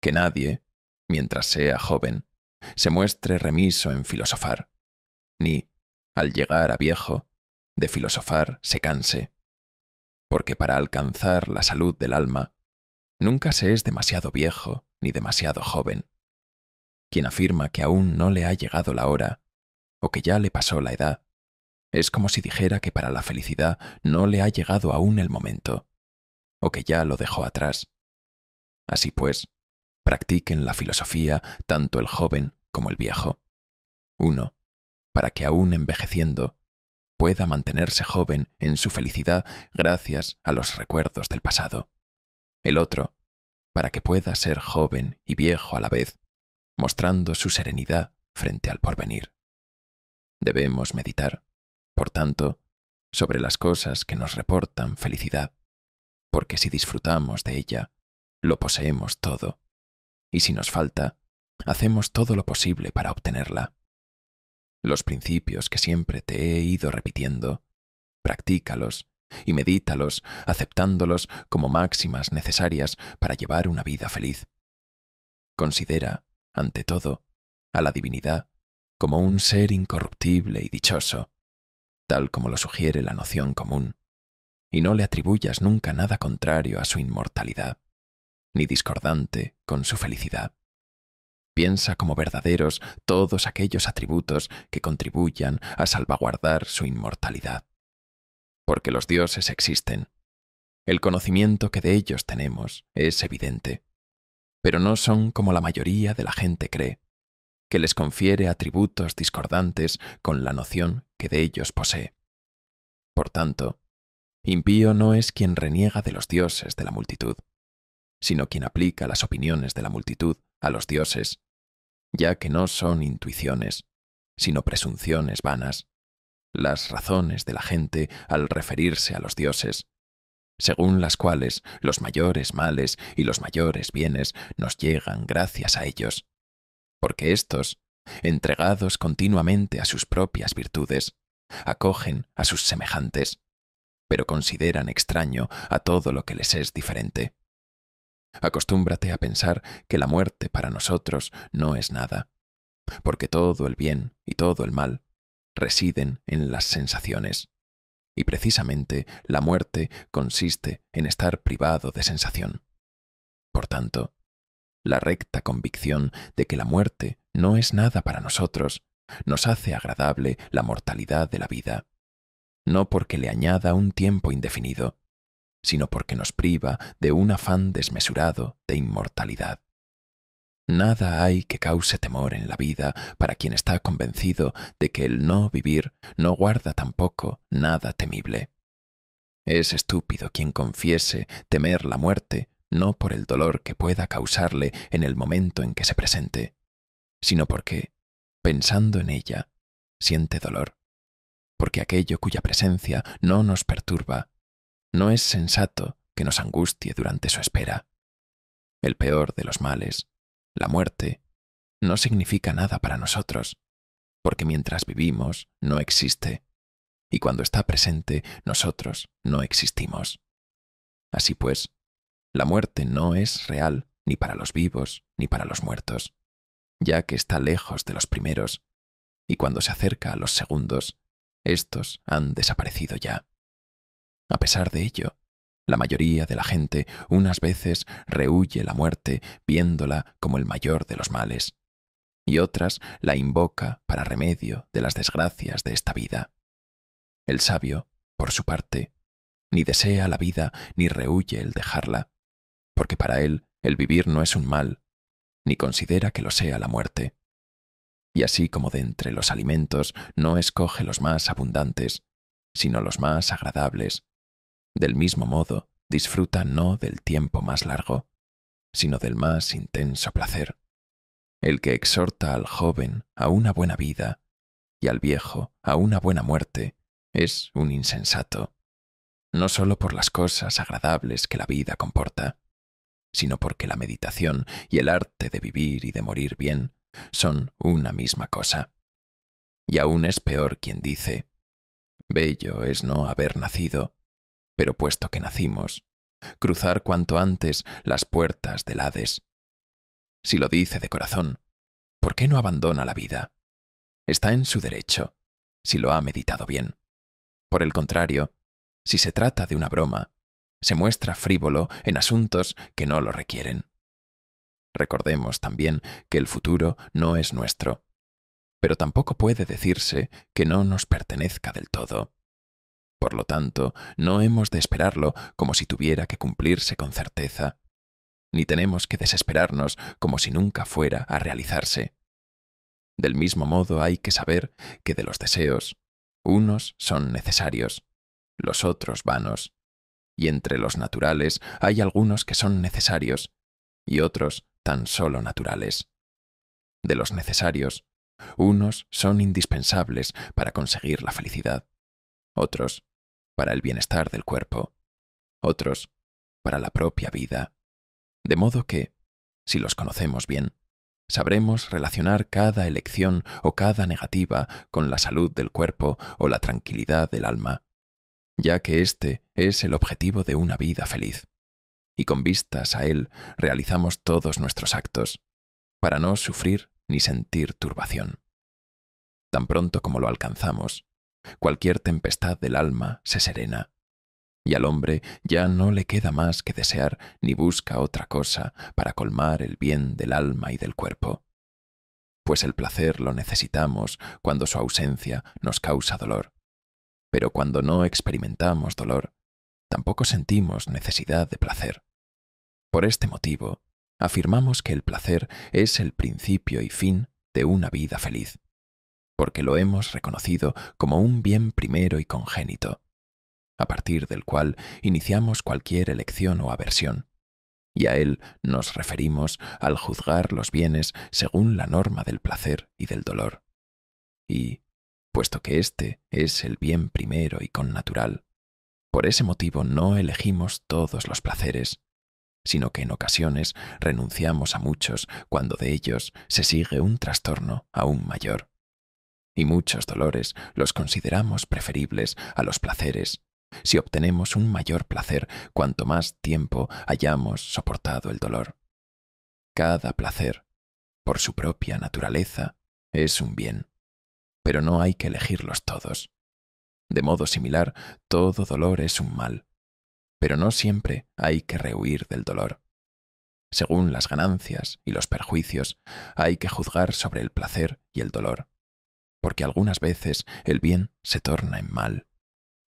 que nadie, mientras sea joven, se muestre remiso en filosofar, ni, al llegar a viejo, de filosofar se canse, porque para alcanzar la salud del alma, nunca se es demasiado viejo ni demasiado joven. Quien afirma que aún no le ha llegado la hora, o que ya le pasó la edad, es como si dijera que para la felicidad no le ha llegado aún el momento, o que ya lo dejó atrás. Así pues, practiquen la filosofía tanto el joven como el viejo. Uno, Para que aún envejeciendo pueda mantenerse joven en su felicidad gracias a los recuerdos del pasado. El otro, para que pueda ser joven y viejo a la vez, mostrando su serenidad frente al porvenir. Debemos meditar, por tanto, sobre las cosas que nos reportan felicidad, porque si disfrutamos de ella, lo poseemos todo y si nos falta, hacemos todo lo posible para obtenerla. Los principios que siempre te he ido repitiendo, practícalos y medítalos, aceptándolos como máximas necesarias para llevar una vida feliz. Considera, ante todo, a la divinidad como un ser incorruptible y dichoso, tal como lo sugiere la noción común, y no le atribuyas nunca nada contrario a su inmortalidad ni discordante con su felicidad. Piensa como verdaderos todos aquellos atributos que contribuyan a salvaguardar su inmortalidad. Porque los dioses existen. El conocimiento que de ellos tenemos es evidente. Pero no son como la mayoría de la gente cree, que les confiere atributos discordantes con la noción que de ellos posee. Por tanto, impío no es quien reniega de los dioses de la multitud, sino quien aplica las opiniones de la multitud a los dioses, ya que no son intuiciones, sino presunciones vanas, las razones de la gente al referirse a los dioses, según las cuales los mayores males y los mayores bienes nos llegan gracias a ellos, porque éstos, entregados continuamente a sus propias virtudes, acogen a sus semejantes, pero consideran extraño a todo lo que les es diferente. Acostúmbrate a pensar que la muerte para nosotros no es nada, porque todo el bien y todo el mal residen en las sensaciones. Y precisamente la muerte consiste en estar privado de sensación. Por tanto, la recta convicción de que la muerte no es nada para nosotros nos hace agradable la mortalidad de la vida, no porque le añada un tiempo indefinido, sino porque nos priva de un afán desmesurado de inmortalidad. Nada hay que cause temor en la vida para quien está convencido de que el no vivir no guarda tampoco nada temible. Es estúpido quien confiese temer la muerte no por el dolor que pueda causarle en el momento en que se presente, sino porque, pensando en ella, siente dolor, porque aquello cuya presencia no nos perturba no es sensato que nos angustie durante su espera. El peor de los males, la muerte, no significa nada para nosotros, porque mientras vivimos no existe, y cuando está presente nosotros no existimos. Así pues, la muerte no es real ni para los vivos ni para los muertos, ya que está lejos de los primeros, y cuando se acerca a los segundos, estos han desaparecido ya. A pesar de ello, la mayoría de la gente unas veces rehuye la muerte viéndola como el mayor de los males, y otras la invoca para remedio de las desgracias de esta vida. El sabio, por su parte, ni desea la vida ni rehuye el dejarla, porque para él el vivir no es un mal, ni considera que lo sea la muerte. Y así como de entre los alimentos no escoge los más abundantes, sino los más agradables, del mismo modo, disfruta no del tiempo más largo, sino del más intenso placer, el que exhorta al joven a una buena vida y al viejo a una buena muerte, es un insensato, no sólo por las cosas agradables que la vida comporta, sino porque la meditación y el arte de vivir y de morir bien son una misma cosa. Y aún es peor quien dice, Bello es no haber nacido pero puesto que nacimos, cruzar cuanto antes las puertas del Hades. Si lo dice de corazón, ¿por qué no abandona la vida? Está en su derecho, si lo ha meditado bien. Por el contrario, si se trata de una broma, se muestra frívolo en asuntos que no lo requieren. Recordemos también que el futuro no es nuestro, pero tampoco puede decirse que no nos pertenezca del todo. Por lo tanto, no hemos de esperarlo como si tuviera que cumplirse con certeza, ni tenemos que desesperarnos como si nunca fuera a realizarse. Del mismo modo hay que saber que de los deseos, unos son necesarios, los otros vanos, y entre los naturales hay algunos que son necesarios, y otros tan solo naturales. De los necesarios, unos son indispensables para conseguir la felicidad, otros para el bienestar del cuerpo, otros para la propia vida. De modo que, si los conocemos bien, sabremos relacionar cada elección o cada negativa con la salud del cuerpo o la tranquilidad del alma, ya que este es el objetivo de una vida feliz. Y con vistas a él realizamos todos nuestros actos, para no sufrir ni sentir turbación. Tan pronto como lo alcanzamos, cualquier tempestad del alma se serena, y al hombre ya no le queda más que desear ni busca otra cosa para colmar el bien del alma y del cuerpo, pues el placer lo necesitamos cuando su ausencia nos causa dolor, pero cuando no experimentamos dolor, tampoco sentimos necesidad de placer. Por este motivo, afirmamos que el placer es el principio y fin de una vida feliz porque lo hemos reconocido como un bien primero y congénito, a partir del cual iniciamos cualquier elección o aversión, y a él nos referimos al juzgar los bienes según la norma del placer y del dolor. Y, puesto que éste es el bien primero y connatural, por ese motivo no elegimos todos los placeres, sino que en ocasiones renunciamos a muchos cuando de ellos se sigue un trastorno aún mayor y muchos dolores los consideramos preferibles a los placeres, si obtenemos un mayor placer cuanto más tiempo hayamos soportado el dolor. Cada placer, por su propia naturaleza, es un bien, pero no hay que elegirlos todos. De modo similar, todo dolor es un mal, pero no siempre hay que rehuir del dolor. Según las ganancias y los perjuicios, hay que juzgar sobre el placer y el dolor porque algunas veces el bien se torna en mal,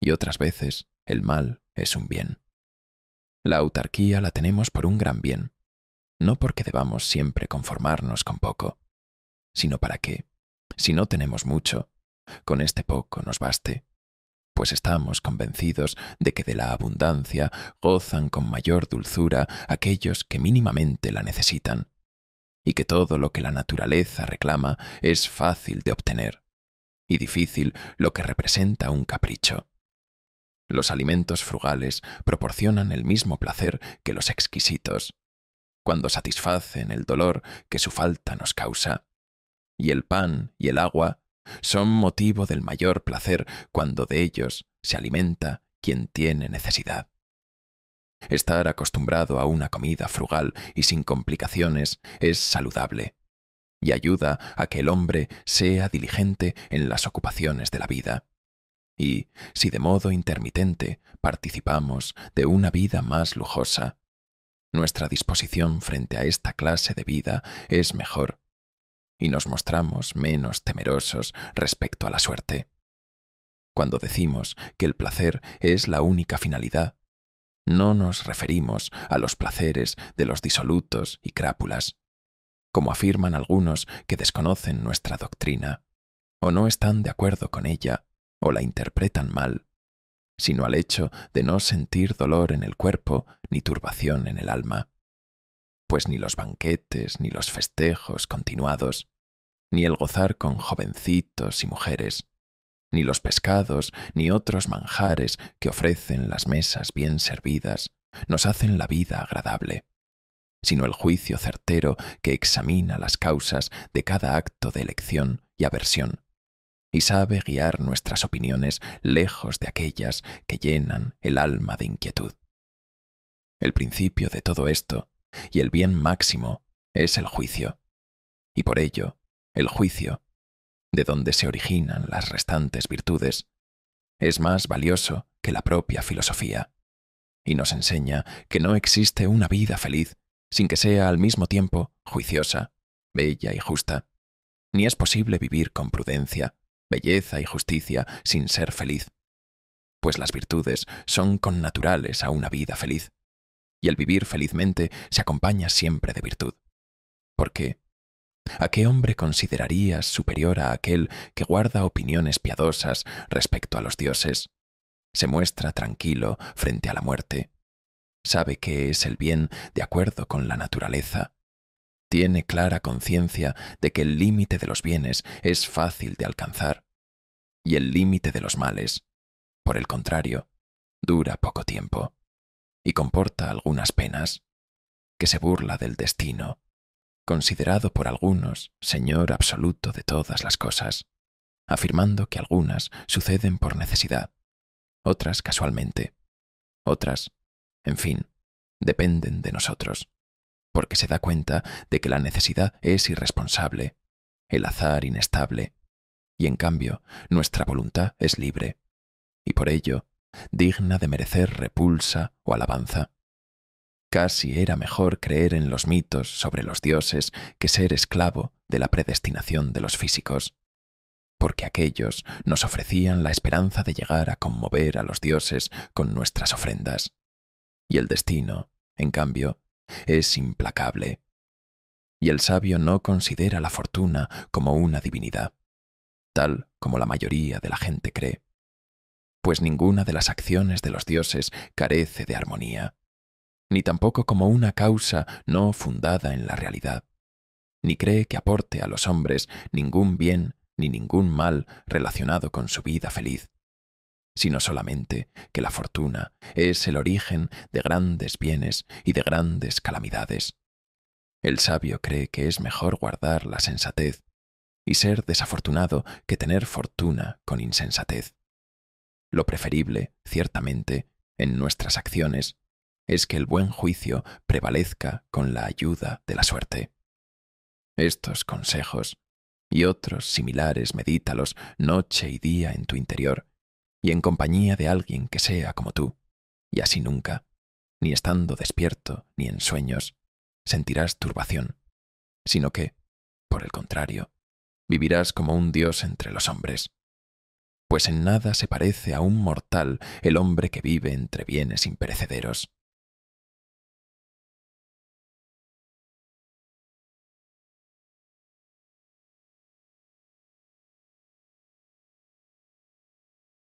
y otras veces el mal es un bien. La autarquía la tenemos por un gran bien, no porque debamos siempre conformarnos con poco, sino para que, si no tenemos mucho, con este poco nos baste, pues estamos convencidos de que de la abundancia gozan con mayor dulzura aquellos que mínimamente la necesitan, y que todo lo que la naturaleza reclama es fácil de obtener, y difícil lo que representa un capricho. Los alimentos frugales proporcionan el mismo placer que los exquisitos, cuando satisfacen el dolor que su falta nos causa, y el pan y el agua son motivo del mayor placer cuando de ellos se alimenta quien tiene necesidad. Estar acostumbrado a una comida frugal y sin complicaciones es saludable y ayuda a que el hombre sea diligente en las ocupaciones de la vida. Y, si de modo intermitente participamos de una vida más lujosa, nuestra disposición frente a esta clase de vida es mejor y nos mostramos menos temerosos respecto a la suerte. Cuando decimos que el placer es la única finalidad, no nos referimos a los placeres de los disolutos y crápulas, como afirman algunos que desconocen nuestra doctrina, o no están de acuerdo con ella, o la interpretan mal, sino al hecho de no sentir dolor en el cuerpo ni turbación en el alma. Pues ni los banquetes, ni los festejos continuados, ni el gozar con jovencitos y mujeres, ni los pescados, ni otros manjares que ofrecen las mesas bien servidas, nos hacen la vida agradable, sino el juicio certero que examina las causas de cada acto de elección y aversión, y sabe guiar nuestras opiniones lejos de aquellas que llenan el alma de inquietud. El principio de todo esto, y el bien máximo, es el juicio. Y por ello, el juicio de donde se originan las restantes virtudes, es más valioso que la propia filosofía, y nos enseña que no existe una vida feliz sin que sea al mismo tiempo juiciosa, bella y justa, ni es posible vivir con prudencia, belleza y justicia sin ser feliz, pues las virtudes son connaturales a una vida feliz, y el vivir felizmente se acompaña siempre de virtud, porque ¿A qué hombre considerarías superior a aquel que guarda opiniones piadosas respecto a los dioses? Se muestra tranquilo frente a la muerte. Sabe que es el bien de acuerdo con la naturaleza. Tiene clara conciencia de que el límite de los bienes es fácil de alcanzar y el límite de los males, por el contrario, dura poco tiempo y comporta algunas penas, que se burla del destino considerado por algunos Señor absoluto de todas las cosas, afirmando que algunas suceden por necesidad, otras casualmente, otras, en fin, dependen de nosotros, porque se da cuenta de que la necesidad es irresponsable, el azar inestable, y en cambio nuestra voluntad es libre, y por ello digna de merecer repulsa o alabanza. Casi era mejor creer en los mitos sobre los dioses que ser esclavo de la predestinación de los físicos, porque aquellos nos ofrecían la esperanza de llegar a conmover a los dioses con nuestras ofrendas. Y el destino, en cambio, es implacable. Y el sabio no considera la fortuna como una divinidad, tal como la mayoría de la gente cree, pues ninguna de las acciones de los dioses carece de armonía ni tampoco como una causa no fundada en la realidad, ni cree que aporte a los hombres ningún bien ni ningún mal relacionado con su vida feliz, sino solamente que la fortuna es el origen de grandes bienes y de grandes calamidades. El sabio cree que es mejor guardar la sensatez y ser desafortunado que tener fortuna con insensatez. Lo preferible, ciertamente, en nuestras acciones es que el buen juicio prevalezca con la ayuda de la suerte. Estos consejos y otros similares medítalos noche y día en tu interior y en compañía de alguien que sea como tú, y así nunca, ni estando despierto ni en sueños, sentirás turbación, sino que, por el contrario, vivirás como un dios entre los hombres pues en nada se parece a un mortal el hombre que vive entre bienes imperecederos,